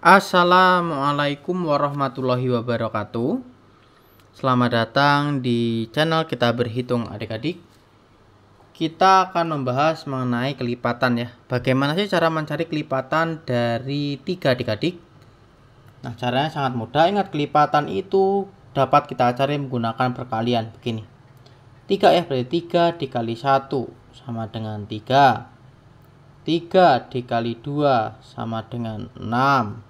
Assalamualaikum warahmatullahi wabarakatuh Selamat datang di channel kita berhitung adik-adik Kita akan membahas mengenai kelipatan ya Bagaimana sih cara mencari kelipatan dari tiga adik-adik Nah caranya sangat mudah Ingat kelipatan itu dapat kita cari menggunakan perkalian Begini 3 ya berarti 3 dikali 1 sama dengan 3 3 dikali 2 sama dengan 6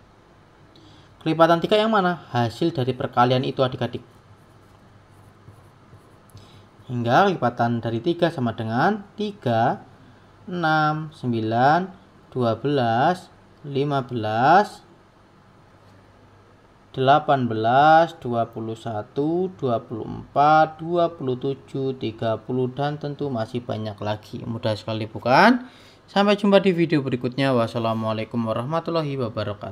Kelipatan tiga yang mana? Hasil dari perkalian itu adik-adik. Hingga kelipatan dari 3 sama dengan 3, 6, 9, 12, 15, 18, 21, 24, 27, 30, dan tentu masih banyak lagi. Mudah sekali bukan? Sampai jumpa di video berikutnya. Wassalamualaikum warahmatullahi wabarakatuh.